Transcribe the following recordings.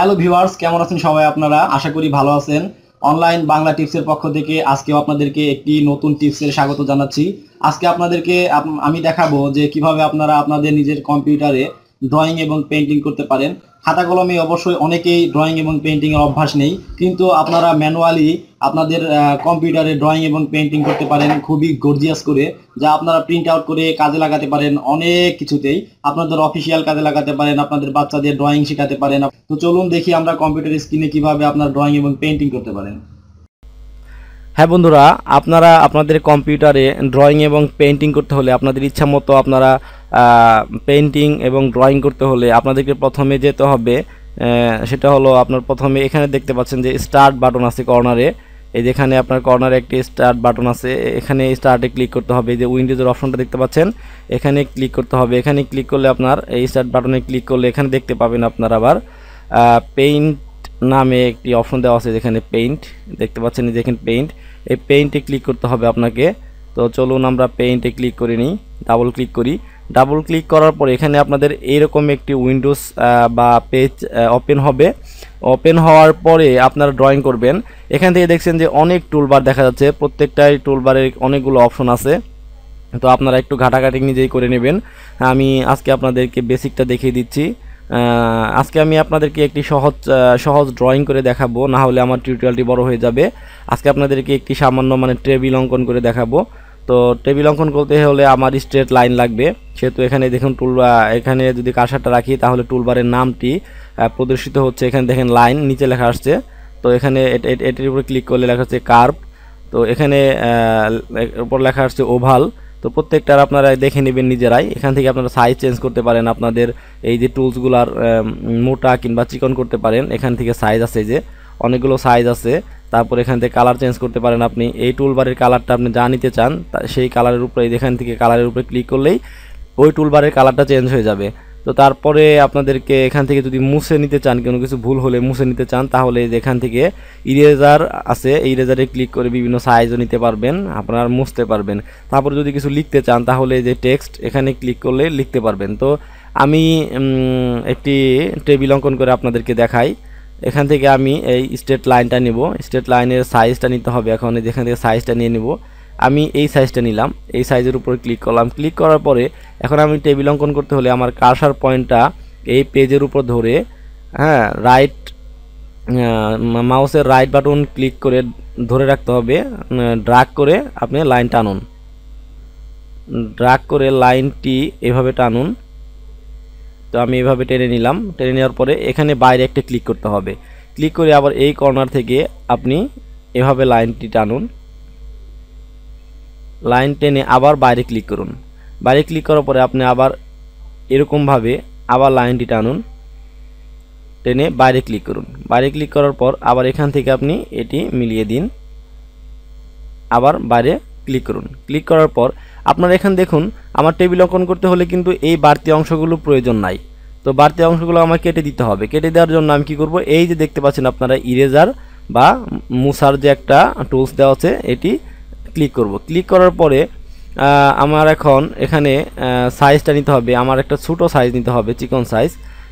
hello viewers কেমন আছেন সবাই আপনারা আশা করি ভালো আছেন অনলাইন বাংলা টিপসের পক্ষ থেকে আজকেও আপনাদেরকে একটি নতুন টিপসের স্বাগত জানাচ্ছি আজকে আপনাদেরকে আমি দেখাবো যে কিভাবে আপনারা আপনাদের নিজের কম্পিউটারে ড্রয়িং এবং পেন্টিং করতে পারেন খাতা কলমে অবশ্যই অনেকেই ড্রয়িং এবং পেন্টিংয়ের অভ্যাস নেই কিন্তু আপনারা ম্যানুয়ালি আপনাদের কম্পিউটারে ড্রয়িং এবং পেন্টিং করতে পারেন খুবই গর্জিয়াস করে যা আপনারা প্রিন্ট আউট করে কাজে লাগাতে পারেন অনেক কিছুতেই আপনাদের অফিসিয়াল কাজে লাগাতে পারেন আপনাদের বাচ্চাদের ড্রয়িং শেখাতে পারেন তো চলুন দেখি আমরা কম্পিউটার স্ক্রিনে কিভাবে আপনার ড্রয়িং এবং পেন্টিং করতে পারেন হ্যাঁ বন্ধুরা আপনারা আপনাদের কম্পিউটারে ড্রয়িং এবং পেন্টিং করতে হলে আপনাদের ইচ্ছা মতো আপনারা পেন্টিং এবং ড্রয়িং করতে হলে আপনাদেরকে প্রথমে যেতে হবে সেটা হলো আপনার প্রথমে এখানে দেখতে পাচ্ছেন যে স্টার্ট বাটন আছে কর্নারে এই যেখানে আপনার কর্নারে একটি স্টার্ট বাটন আছে এখানে স্টার্টে ক্লিক করতে হবে যে উইন্ডোজের অপশনটা দেখতে পাচ্ছেন এখানে ক্লিক করতে হবে এখানে ক্লিক করলে আপনার এই স্টার্ট বাটনে ক্লিক করলে এখানে দেখতে পাবেন আপনার আবার পেইন্ট নামে একটি অপশন দেওয়া আছে যেখানে পেইন্ট দেখতে পাচ্ছেন এখানে পেইন্ট এই পেইন্টে ক্লিক করতে হবে আপনাকে তো চলুন আমরা পেইন্টে ক্লিক করে নিই ডাবল ক্লিক করি ডাবল ক্লিক করার পর এখানে আপনাদের এইরকম একটি উইন্ডোজ বা পেজ ওপেন হবে ওপেন হওয়ার পরে আপনারা ড্রয়িং করবেন এখান থেকে দেখছেন যে অনেক টুলবার দেখা যাচ্ছে প্রত্যেকটাই টুলবারের অনেকগুলো অপশন আছে তো আপনারা একটু ঘাটাঘাটি নিজেই করে নেবেন আমি আজকে আপনাদেরকে বেসিকটা দেখিয়ে দিচ্ছি আজকে আমি আপনাদেরকে একটি সহজ সহজ ড্রয়িং করে দেখাবো না হলে আমার টিউটোরিয়ালটি বড় হয়ে যাবে আজকে আপনাদেরকে একটি সামান্য মানে টেবিল অঙ্কন করে দেখাবো তো টেবিল অঙ্কন করতে হলে আমার স্ট্রেট লাইন লাগবে সেহেতু এখানে দেখুন টুল এখানে যদি কাশারটা রাখি তাহলে টুলবারের নামটি প্রদর্শিত হচ্ছে এখানে দেখেন লাইন নিচে লেখা আসছে তো এখানে এটির উপরে ক্লিক করলে লেখা হচ্ছে কার্ভ তো এখানে উপর লেখা আসছে ওভাল তো প্রত্যেকটার আপনারা দেখে নেবেন নিজেরাই এখান থেকে আপনারা সাইজ চেঞ্জ করতে পারেন আপনাদের এই যে টুলসগুলার মোটা কিংবা চিকন করতে পারেন এখান থেকে সাইজ আছে যে অনেকগুলো সাইজ আছে তারপর এখান থেকে কালার চেঞ্জ করতে পারেন আপনি এই টুলবারের কালারটা আপনি যা নিতে চান সেই কালারের উপরে এখান থেকে কালারের উপরে ক্লিক করলেই ওই টুলবারের কালারটা চেঞ্জ হয়ে যাবে তো তারপরে আপনাদেরকে এখান থেকে যদি মুছে নিতে চান কোনো কিছু ভুল হলে মুছে নিতে চান তাহলে এখান থেকে ইরেজার আছে এই ইরেজারে ক্লিক করে বিভিন্ন সাইজও নিতে পারবেন আপনার মুছতে পারবেন তারপরে যদি কিছু লিখতে চান তাহলে যে টেক্সট এখানে ক্লিক করলে লিখতে পারবেন তো আমি একটি টেবিল অঙ্কন করে আপনাদেরকে দেখাই এখান থেকে আমি এই স্টেট লাইনটা নেব স্টেট লাইনের সাইজটা নিতে হবে এখন যেখান থেকে সাইজটা নিয়ে নেব আমি এই সাইজটা নিলাম এই সাইজের উপর ক্লিক করলাম ক্লিক করার পরে এখন আমি টেবিল অঙ্কন করতে হলে আমার কার্সার পয়েন্টটা এই পেজের উপর ধরে হ্যাঁ রাইট মাউসের রাইট বাটন ক্লিক করে ধরে রাখতে হবে ড্রাগ করে আপনি লাইন টানুন ড্রাগ করে লাইনটি এভাবে টানুন তো আমি এভাবে টেনে নিলাম টেনে নেওয়ার পরে এখানে বাইরে একটা ক্লিক করতে হবে ক্লিক করে আবার এই কর্নার থেকে আপনি এভাবে লাইনটি টানুন লাইন টেনে আবার বাইরে ক্লিক করুন বাইরে ক্লিক করার পরে আপনি আবার এরকমভাবে আবার লাইনটি টানুন টেনে বাইরে ক্লিক করুন বাইরে ক্লিক করার পর আবার এখান থেকে আপনি এটি মিলিয়ে দিন আবার বাইরে ক্লিক করুন ক্লিক করার পর আপনার এখান দেখুন আমার টেবিল অঙ্কন করতে হলে কিন্তু এই বাড়তি অংশগুলো প্রয়োজন নাই তো বাড়তি অংশগুলো আমার কেটে দিতে হবে কেটে দেওয়ার জন্য আমি কি করব এই যে দেখতে পাচ্ছেন আপনারা ইরেজার বা মুসার যে একটা টুলস দেওয়া আছে এটি ক্লিক করব ক্লিক করার পরে আমার এখন এখানে সাইজটা নিতে হবে আমার একটা ছোটো সাইজ নিতে হবে চিকন সাইজ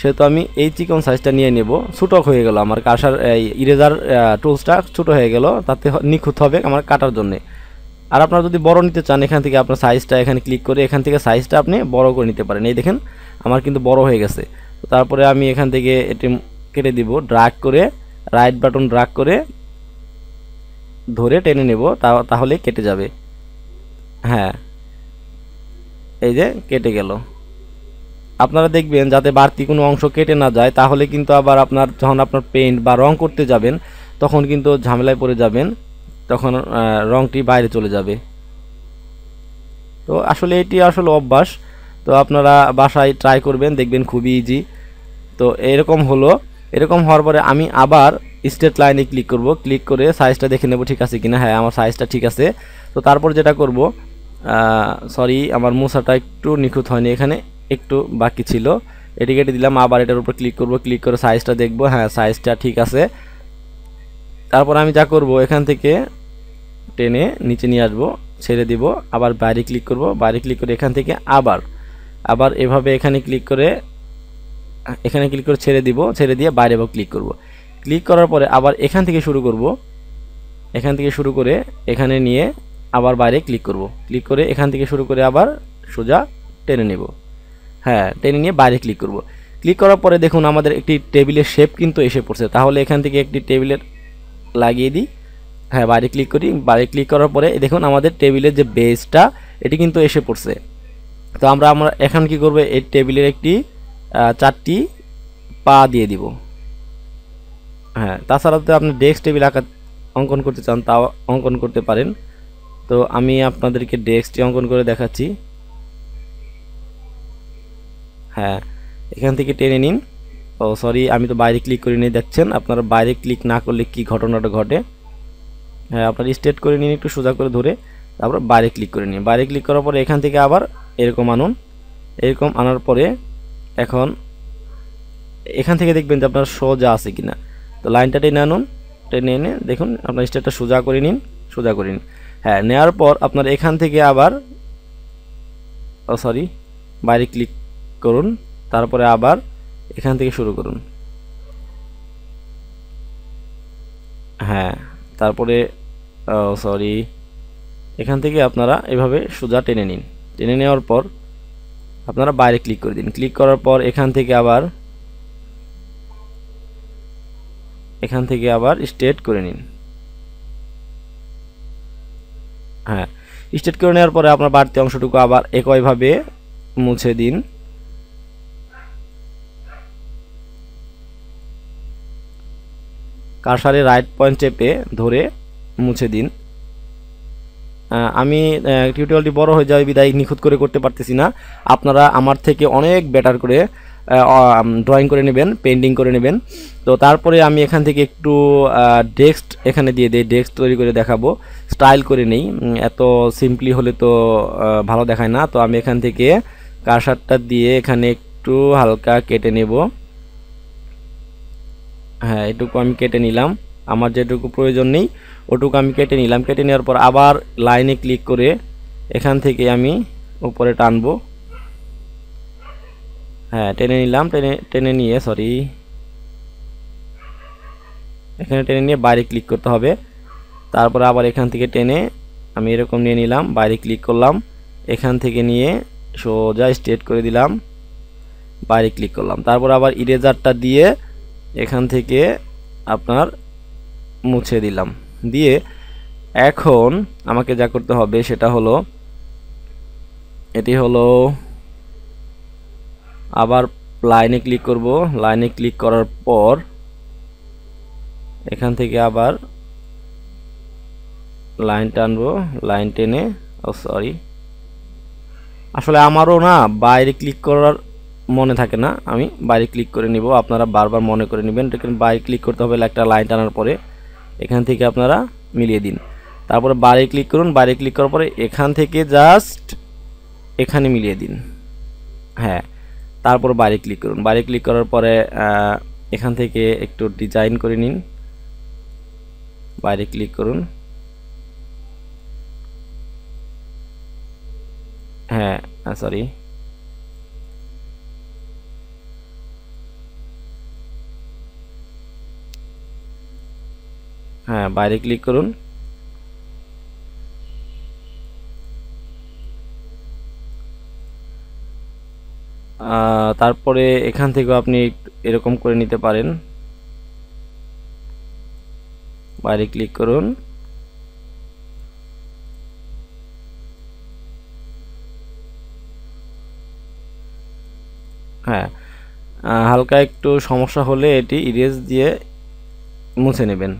সেহেতু আমি এই চিকন সাইজটা নিয়ে নেব ছোটক হয়ে গেল আমার কাঁসার ইরেজার টুলসটা ছোটো হয়ে গেল তাতে নিখুঁত হবে আমার কাটার জন্যে আর আপনারা যদি বড় নিতে চান এখান থেকে আপনার সাইজটা এখানে ক্লিক করে এখান থেকে সাইজটা আপনি বড় করে নিতে পারেন এই দেখেন আমার কিন্তু বড় হয়ে গেছে তারপরে আমি এখান থেকে এটি কেটে দিব ড্রাগ করে রাইট বাটন ড্রাগ করে ধরে টেনে নেব তাহলে কেটে যাবে হ্যাঁ এই যে কেটে গেল আপনারা দেখবেন যাতে বাড়তি কোনো অংশ কেটে না যায় তাহলে কিন্তু আবার আপনার যখন আপনার পেন্ট বা রং করতে যাবেন তখন কিন্তু ঝামেলায় পড়ে যাবেন তখন রংটি বাইরে চলে যাবে তো আসলে এটি আসলে অভ্যাস তো আপনারা বাসায় ট্রাই করবেন দেখবেন খুবই ইজি তো এরকম হলো এরকম হওয়ার পরে আমি আবার স্টেট লাইনে ক্লিক করব ক্লিক করে সাইজটা দেখে নেব ঠিক আছে কিনা হ্যাঁ আমার সাইজটা ঠিক আছে তো তারপর যেটা করব সরি আমার মশাটা একটু নিখুঁত হয়নি এখানে একটু বাকি ছিল এটি কেটে দিলাম আবার এটার উপর ক্লিক করব ক্লিক করে সাইজটা দেখব হ্যাঁ সাইজটা ঠিক আছে তারপর আমি যা করব এখান থেকে টেনে নিচে নিয়ে আসবো ছেড়ে দিব আবার বাইরে ক্লিক করব বাইরে ক্লিক করে এখান থেকে আবার আবার এভাবে এখানে ক্লিক করে এখানে ক্লিক করে ছেড়ে দিব ছেড়ে দিয়ে বাইরে ক্লিক করব ক্লিক করার পরে আবার এখান থেকে শুরু করব এখান থেকে শুরু করে এখানে নিয়ে আবার বাইরে ক্লিক করব ক্লিক করে এখান থেকে শুরু করে আবার সোজা টেনে নেব হ্যাঁ টেনে নিয়ে বাইরে ক্লিক করব ক্লিক করার পরে দেখুন আমাদের একটি টেবিলের শেপ কিন্তু এসে পড়ছে তাহলে এখান থেকে একটি টেবিলের লাগিয়ে দিই হ্যাঁ বাইরে ক্লিক করি বাইরে ক্লিক করার পরে দেখুন আমাদের টেবিলের যে বেসটা এটি কিন্তু এসে পড়ছে তো আমরা আমরা এখন কি করব এই টেবিলের একটি চারটি পা দিয়ে দিব হ্যাঁ তাছাড়া তো আপনি ডেস্ক টেবিল আঁকা অঙ্কন করতে চান তাও অঙ্কন করতে পারেন তো আমি আপনাদেরকে ডেস্কটি অঙ্কন করে দেখাচ্ছি হ্যাঁ এখান থেকে টেনে নিন ও সরি আমি তো বাইরে ক্লিক করে নিয়ে দেখছেন আপনারা বাইরে ক্লিক না করলে কি ঘটনাটা ঘটে হ্যাঁ আপনারা স্টেট করে নিন একটু সোজা করে ধরে তারপর বাইরে ক্লিক করে নিন বাইরে ক্লিক করার পরে এখান থেকে আবার এরকম আনুন এরকম আনার পরে এখন এখান থেকে দেখবেন যে আপনার সোজা আছে কিনা তো লাইনটা টেনে আনুন টেনে এনে দেখুন আপনার স্টেপটা সোজা করে নিন সোজা করে নিন হ্যাঁ নেওয়ার পর আপনার এখান থেকে আবার ও সরি বাইরে ক্লিক করুন তারপরে আবার এখান থেকে শুরু করুন হ্যাঁ তারপরে সরি এখান থেকে আপনারা এভাবে সোজা টেনে নিন টেনে নেওয়ার পর আপনারা বাইরে ক্লিক করে দিন ক্লিক করার পর এখান থেকে আবার এখান থেকে আবার স্টেট করে নিন হ্যাঁ স্টেট করে নেওয়ার পরে আপনার বাড়তি অংশটুকু আবার একইভাবে মুছে দিন কাশারে রাইট পয়েন্ট চেপে ধরে মুছে দিন আমি টিউটোরিয়ালটি বড় হয়ে যায় বিদায় নিখুঁত করে করতে পারতেছি না আপনারা আমার থেকে অনেক বেটার করে ড্রয়িং করে নেবেন পেন্টিং করে নেবেন তো তারপরে আমি এখান থেকে একটু ডেক্সট এখানে দিয়ে দিই ডেক্সট তৈরি করে দেখাবো স্টাইল করে নেই এত সিম্পলি হলে তো ভালো দেখায় না তো আমি এখান থেকে কারসারটা দিয়ে এখানে একটু হালকা কেটে নেব হ্যাঁ এটুকু আমি কেটে নিলাম আমার যেটুকু প্রয়োজন নেই ওটুকু আমি কেটে নিলাম কেটে নেওয়ার পর আবার লাইনে ক্লিক করে এখান থেকে আমি উপরে টানবো হ্যাঁ টেনে নিলাম টেনে টেনে নিয়ে সরি এখানে টেনে নিয়ে বাইরে ক্লিক করতে হবে তারপরে আবার এখান থেকে টেনে আমি এরকম নিয়ে নিলাম বাইরে ক্লিক করলাম এখান থেকে নিয়ে সোজা স্ট্রেট করে দিলাম বাইরে ক্লিক করলাম তারপর আবার ইরেজারটা দিয়ে এখান থেকে আপনার মুছে দিলাম দিয়ে এখন আমাকে যা করতে হবে সেটা হলো এটি হলো আবার লাইনে ক্লিক করব লাইনে ক্লিক করার পর এখান থেকে আবার লাইন টানবো লাইন টেনে ও oh, সরি আসলে আমারও না বাইরে ক্লিক করার মনে থাকে না আমি বাইরে ক্লিক করে নিব আপনারা বারবার মনে করে নেবেন এখানে বাইরে ক্লিক করতে হবে একটা লাইন টানার পরে এখান থেকে আপনারা মিলিয়ে দিন তারপরে বাইরে ক্লিক করুন বাইরে ক্লিক করার পরে এখান থেকে জাস্ট এখানে মিলিয়ে দিন হ্যাঁ তারপর বাইরে ক্লিক করুন বাইরে ক্লিক করার পরে এখান থেকে একটু ডিজাইন করে নিন বাইরে ক্লিক করুন হ্যাঁ সরি হ্যাঁ বাইরে ক্লিক করুন তারপরে এখান থেকেও আপনি এরকম করে নিতে পারেন বাইরে ক্লিক করুন হ্যাঁ হালকা একটু সমস্যা হলে এটি ইরেজ দিয়ে মুছে নেবেন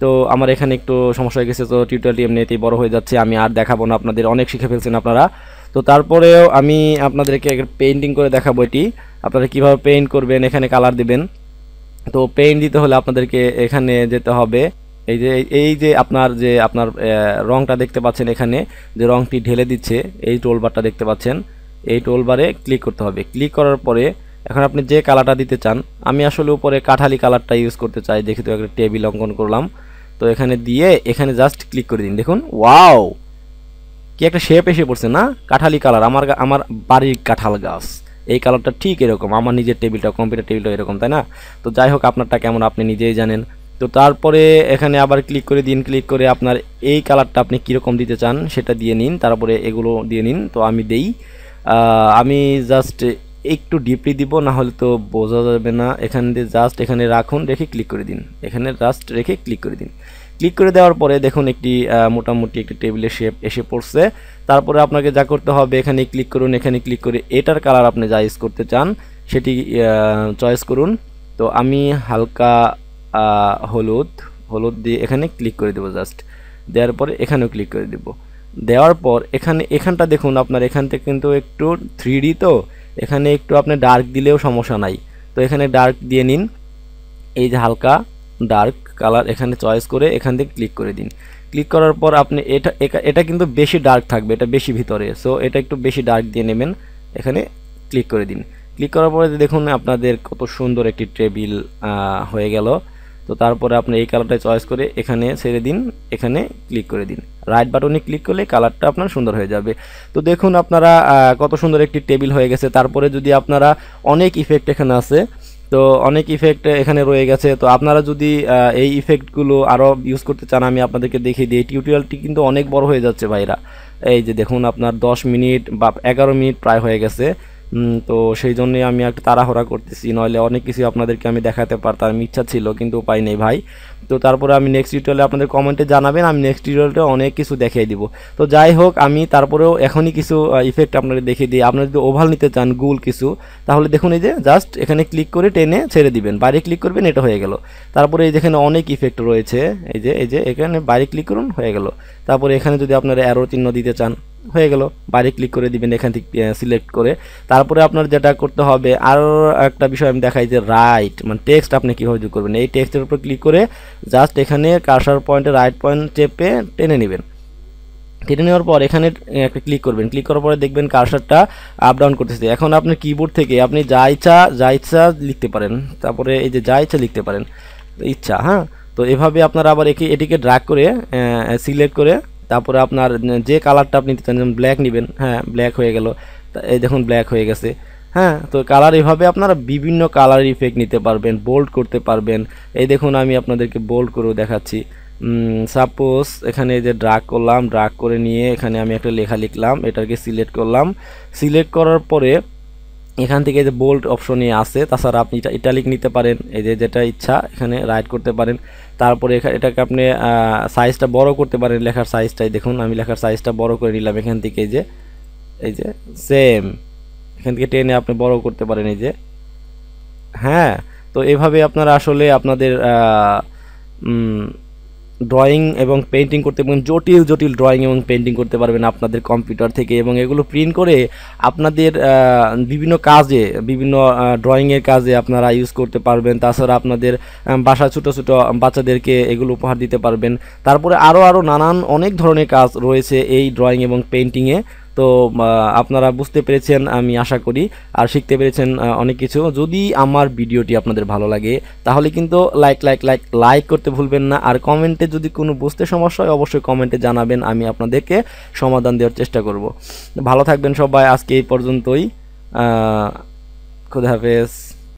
তো আমার এখানে একটু সমস্যা হয়ে গেছে তো টিউটোরিয়ালটি এমনিতেই বড় হয়ে যাচ্ছে আমি আর দেখাবো না আপনাদের অনেক শিখে ফেলছেন আপনারা তো তারপরেও আমি আপনাদেরকে পেইন্টিং করে দেখাবো এটি আপনারা কীভাবে পেইন্ট করবেন এখানে কালার দিবেন তো পেইন্ট দিতে হলে আপনাদেরকে এখানে যেতে হবে এই যে এই যে আপনার যে আপনার রংটা দেখতে পাচ্ছেন এখানে যে রংটি ঢেলে দিচ্ছে এই টোলবারটা দেখতে পাচ্ছেন এই টোলবারে ক্লিক করতে হবে ক্লিক করার পরে এখন আপনি যে কালারটা দিতে চান আমি আসলে উপরে কাঠালি কালারটা ইউজ করতে চাই দেখে তো একটা টেবিল অঙ্কন করলাম তো এখানে দিয়ে এখানে জাস্ট ক্লিক করে দিন দেখুন ওয়াও কি একটা শেপ এসে পড়ছে না কাঁঠালি কালার আমার আমার বাড়ির কাঁঠাল গাছ এই কালারটা ঠিক এরকম আমার নিজের টেবিলটা কম্পিউটার টেবিলটা এরকম তাই না তো যাই হোক আপনারটা কেমন আপনি নিজেই জানেন তো তারপরে এখানে আবার ক্লিক করে দিন ক্লিক করে আপনার এই কালারটা আপনি কীরকম দিতে চান সেটা দিয়ে নিন তারপরে এগুলো দিয়ে নিন তো আমি দেই আমি জাস্ট একটু ডিপলি দিব না হলে তো বোঝা যাবে না এখান দিয়ে জাস্ট এখানে রাখুন রেখে ক্লিক করে দিন এখানে জাস্ট রেখে ক্লিক করে দিন ক্লিক করে দেওয়ার পরে দেখুন একটি মোটামুটি একটি টেবিলের শেপ এসে পড়ছে তারপরে আপনাকে যা করতে হবে এখানে ক্লিক করুন এখানে ক্লিক করে এটার কালার আপনি যা ইউজ করতে চান সেটি চয়েস করুন তো আমি হালকা হলুদ হলুদ দিয়ে এখানে ক্লিক করে দেবো জাস্ট দেওয়ার পরে এখানেও ক্লিক করে দেব দেওয়ার পর এখানে এখানটা দেখুন আপনার এখান থেকে কিন্তু একটু থ্রি তো এখানে একটু আপনি ডার্ক দিলেও সমস্যা নাই তো এখানে ডার্ক দিয়ে নিন এই যে হালকা ডার্ক কালার এখানে চয়েস করে এখান থেকে ক্লিক করে দিন ক্লিক করার পর আপনি এটা এটা কিন্তু বেশি ডার্ক থাকবে এটা বেশি ভিতরে সো এটা একটু বেশি ডার্ক দিয়ে নেবেন এখানে ক্লিক করে দিন ক্লিক করার পরে দেখুন আপনাদের কত সুন্দর একটি টেবিল হয়ে গেল তো তারপরে আপনি এই কালারটা চয়েস করে এখানে ছেড়ে দিন এখানে ক্লিক করে দিন রাইট বাটনে ক্লিক করলে কালারটা আপনার সুন্দর হয়ে যাবে তো দেখুন আপনারা কত সুন্দর একটি টেবিল হয়ে গেছে তারপরে যদি আপনারা অনেক ইফেক্ট এখানে আছে তো অনেক ইফেক্ট এখানে রয়ে গেছে তো আপনারা যদি এই ইফেক্টগুলো আরও ইউজ করতে চান আমি আপনাদেরকে দেখিয়ে দিই টিউটোরিয়ালটি কিন্তু অনেক বড় হয়ে যাচ্ছে ভাইরা এই যে দেখুন আপনার 10 মিনিট বা এগারো মিনিট প্রায় হয়ে গেছে তো সেই জন্যই আমি একটা তাড়াহুড়া করতেছি নইলে অনেক কিছু আপনাদেরকে আমি দেখাতে পারতাম ইচ্ছা ছিল কিন্তু উপায় নেই ভাই তো তারপরে আমি নেক্সট টিউটোরিয়ালে আপনাদের কমেন্টে জানাবেন আমি নেক্সট টিউটোরিয়ালটা অনেক কিছু দেখিয়ে দিব তো যাই হোক আমি তারপরেও এখনই কিছু ইফেক্ট আপনাদের দেখিয়ে দিই আপনারা যদি ওভাল নিতে চান গুল কিছু তাহলে দেখুন এই যে জাস্ট এখানে ক্লিক করে টেনে ছেড়ে দিবেন বাইরে ক্লিক করবেন এটা হয়ে গেল তারপরে এই যেখানে অনেক ইফেক্ট রয়েছে এই যে এই যে এখানে বাইরে ক্লিক করুন হয়ে গেল তারপরে এখানে যদি আপনারা অ্যারো চিহ্ন দিতে চান হয়ে গেল বাইরে ক্লিক করে দিবেন এখান থেকে সিলেক্ট করে তারপরে আপনার যেটা করতে হবে আরও একটা বিষয় আমি দেখাই যে রাইট মানে টেক্সট আপনি কীভাবে যোগ করবেন এই টেক্সটের উপর ক্লিক করে জাস্ট এখানে কার্সার পয়েন্টে রাইট পয়েন্ট চেপে টেনে নেবেন টেনে নেওয়ার পর এখানে একটা ক্লিক করবেন ক্লিক করার পরে দেখবেন কার্সারটা আপ ডাউন করতেছে এখন আপনার কিবোর্ড থেকে আপনি যা ইচ্ছা যা ইচ্ছা লিখতে পারেন তারপরে এই যে যা ইচ্ছা লিখতে পারেন ইচ্ছা হ্যাঁ তো এভাবে আপনারা আবার একে এটিকে ড্রাগ করে সিলেক্ট করে তারপরে আপনার যে কালারটা আপনি নিতে চান যেমন ব্ল্যাক নেবেন হ্যাঁ ব্ল্যাক হয়ে গেল এই দেখুন ব্ল্যাক হয়ে গেছে হ্যাঁ তো কালার এভাবে আপনারা বিভিন্ন কালার ইফেক্ট নিতে পারবেন বোল্ড করতে পারবেন এই দেখুন আমি আপনাদেরকে বোল্ড করেও দেখাচ্ছি সাপোজ এখানে যে ড্রাগ করলাম ড্রাগ করে নিয়ে এখানে আমি একটা লেখা লিখলাম এটাকে সিলেক্ট করলাম সিলেক্ট করার পরে এখান থেকে যে বোল্ড নিয়ে আছে তাছাড়া আপনি ইটালিক নিতে পারেন এই যে যেটা ইচ্ছা এখানে রাইট করতে পারেন তারপরে এটাকে আপনি সাইজটা বড় করতে পারেন লেখার সাইজটাই দেখুন আমি লেখার সাইজটা বড় করে নিলাম এখান থেকে যে এই যে সেম এখান থেকে টেনে আপনি বড় করতে পারেন এই যে হ্যাঁ তো এভাবে আপনারা আসলে আপনাদের ড্রয়িং এবং পেন্টিং করতে এবং জটিল জটিল ড্রয়িং এবং পেন্টিং করতে পারবেন আপনাদের কম্পিউটার থেকে এবং এগুলো প্রিন্ট করে আপনাদের বিভিন্ন কাজে বিভিন্ন ড্রয়িংয়ের কাজে আপনারা ইউজ করতে পারবেন তাছাড়া আপনাদের বাসা ছোটো ছোটো বাচ্চাদেরকে এগুলো উপহার দিতে পারবেন তারপরে আরও আরও নানান অনেক ধরনের কাজ রয়েছে এই ড্রয়িং এবং পেন্টিংয়ে তো আপনারা বুঝতে পেরেছেন আমি আশা করি আর শিখতে পেরেছেন অনেক কিছু যদি আমার ভিডিওটি আপনাদের ভালো লাগে তাহলে কিন্তু লাইক লাইক লাইক লাইক করতে ভুলবেন না আর কমেন্টে যদি কোনো বুঝতে সমস্যা হয় অবশ্যই কমেন্টে জানাবেন আমি আপনাদেরকে সমাধান দেওয়ার চেষ্টা করব ভালো থাকবেন সবাই আজকে এই পর্যন্তই খুদা হাফেজ